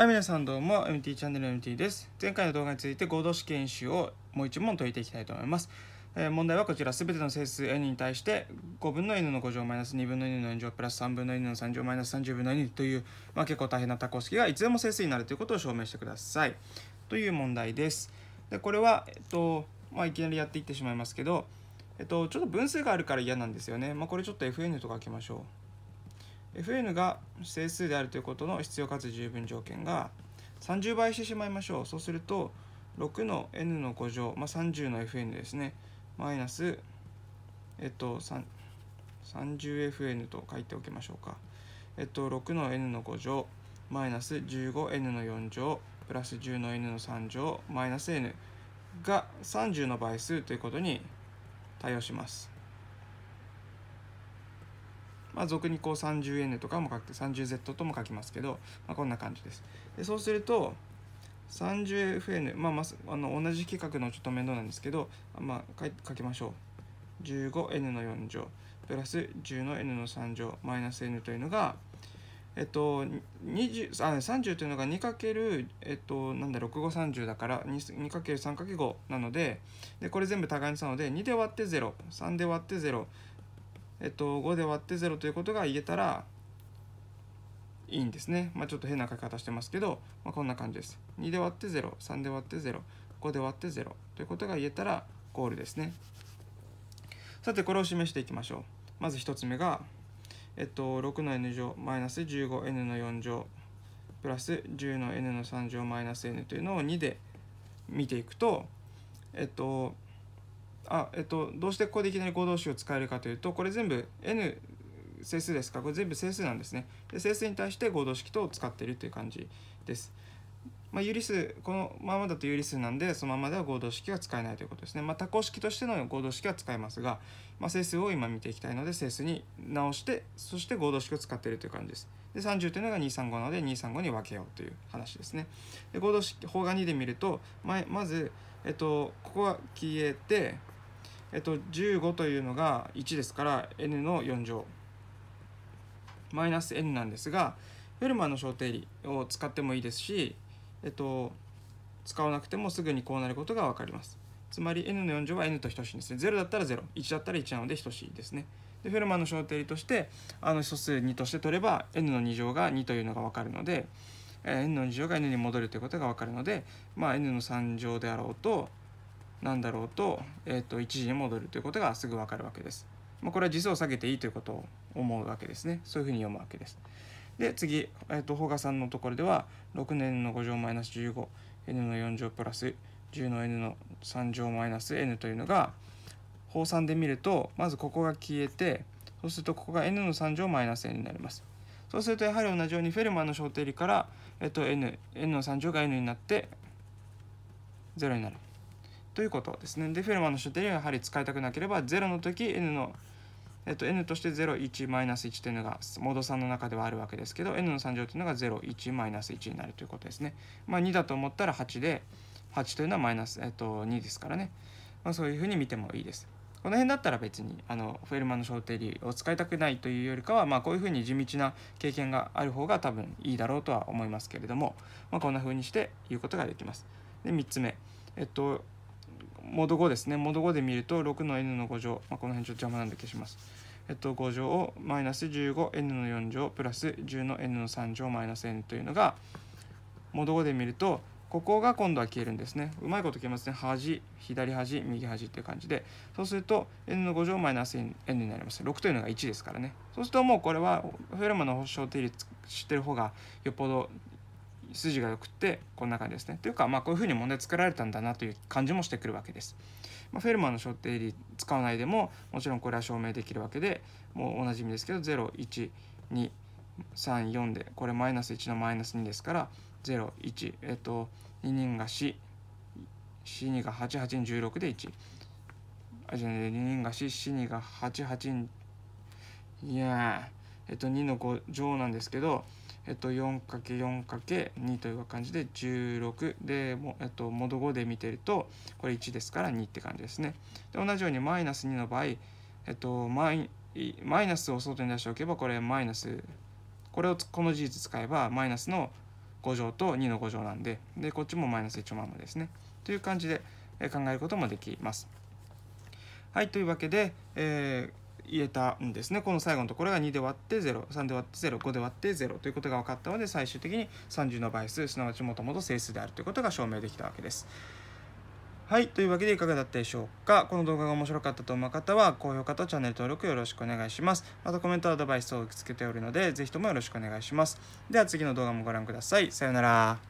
はい、皆さんどうも、MT チャンネル MT です。前回の動画について合同試験集をもう一問解いていきたいと思います。えー、問題はこちら、すべての整数 n に対して5分の n の5乗マイナス2分の n の n 乗プラス3分の n の3乗マイナス30分の n という、まあ、結構大変な多項式がいつでも整数になるということを証明してください。という問題です。でこれは、えっとまあ、いきなりやっていってしまいますけど、えっと、ちょっと分数があるから嫌なんですよね。まあ、これちょっと FN とか開けましょう。FN が整数であるということの必要かつ十分条件が30倍してしまいましょうそうすると6の n の5乗、まあ、30の fn ですねマイナスえっと 30fn と書いておきましょうかえっと6の n の5乗マイナス 15n の4乗プラス10の n の3乗マイナス n が30の倍数ということに対応しますまあ、俗にこう 30N とかも書く 30Z とも書きますけど、まあ、こんな感じです。でそうすると 30FN、まあ、まあの同じ規格のちょっと面倒なんですけど、まあ、書きましょう。15N の4乗プラス10の N の3乗マイナス N というのが、えっと、20あ30というのが 2× えっとなんだ6530だから 2×3×5 なのででこれ全部互いにしたので2で割って03で割って0えっと、5で割って0ということが言えたらいいんですね。まあ、ちょっと変な書き方してますけど、まあ、こんな感じです。2で割って0、3で割って0、5で割って0ということが言えたらゴールですね。さて、これを示していきましょう。まず1つ目が、えっと、6の n 乗マイナス 15n の4乗プラス10の n の3乗マイナス n というのを2で見ていくと、えっと、あえっと、どうしてここでいきなり合同詞を使えるかというとこれ全部 n 整数ですかこれ全部整数なんですねで整数に対して合同式と使っているという感じです、まあ、有理数このままだと有理数なんでそのままでは合同式は使えないということですね、まあ、多項式としての合同式は使えますが、まあ、整数を今見ていきたいので整数に直してそして合同式を使っているという感じですで30というのが235なので235に分けようという話ですねで合同式方が2で見るとままず、えっと、ここは消えてえっと、15というのが1ですから n の4乗マイナス n なんですがフェルマーの小定理を使ってもいいですし、えっと、使わなくてもすぐにこうなることが分かります。つまり n の4乗は n と等しいんですね。0だったら01だったら1なので等しいですね。でフェルマーの小定理としてあの素数2として取れば n の2乗が2というのが分かるので n の2乗が n に戻るということが分かるので、まあ、n の3乗であろうとなんだろうと,、えーと、一時に戻るということがすぐ分かるわけです。まあ、これは実を下げていいということを思うわけですね。そういうふうに読むわけです。で次、えーと、と賀さんのところでは6年の5乗マイナス 15n の4乗プラス10の n の3乗マイナス n というのが放算で見るとまずここが消えてそうするとここが n の3乗マイナス n になります。そうするとやはり同じようにフェルマーの小定理から、えっと n、n の3乗が n になって0になる。ということですね。で、フェルマの主定理はやはり使いたくなければ、0の時 n の、えっと、n として0、1、マイナス1というのが、モード3の中ではあるわけですけど、n の3乗というのが0、1、マイナス1になるということですね。まあ、2だと思ったら8で、8というのはマイナス、えっと、2ですからね。まあ、そういうふうに見てもいいです。この辺だったら別にあのフェルマの小定理を使いたくないというよりかは、まあ、こういうふうに地道な経験がある方が多分いいだろうとは思いますけれども、まあ、こんなふうにして言うことができます。で3つ目、えっとモード5ですねモード5で見ると6の n の5乗、まあ、この辺ちょっと邪魔なんで消しますえっと5乗をマイナス 15n の4乗プラス10の n の3乗マイナス n というのがモード5で見るとここが今度は消えるんですねうまいこと消えますね端左端右端っていう感じでそうすると n の5乗マイナス n になります6というのが1ですからねそうするともうこれはフェルマの保証定律知ってる方がよっぽど筋がよくってこんな感じですね。というかまあこういうふうに問題作られたんだなという感じもしてくるわけです。まあ、フェルマーの小定理使わないでももちろんこれは証明できるわけでもうおなじみですけど01234でこれマイナス1のマイナス2ですから01えっと2人が442が88に16で1あじゃあね2人が42が88にいやえっと2の5乗なんですけどえっと、4×4×2 という感じで16で、えっと、モド5で見てるとこれ1ですから2って感じですね。で同じようにマイナス2の場合、えっと、マイマイナスを外に出しておけばこれマイナスこれをこの事実使えばマイナスの5乗と2の5乗なんででこっちもマイナス1のままですね。という感じで考えることもできます。はいというわけで、えー、言えたんですねこの最後のところが2で割って03で割って05で割って0ということが分かったので最終的に30の倍数すなわちもともと整数であるということが証明できたわけです。はいというわけでいかがだったでしょうかこの動画が面白かったと思う方は高評価とチャンネル登録よろしくお願いしますまたコメントアドバイスを受け付けておるので是非ともよろしくお願いしますでは次の動画もご覧くださいさようなら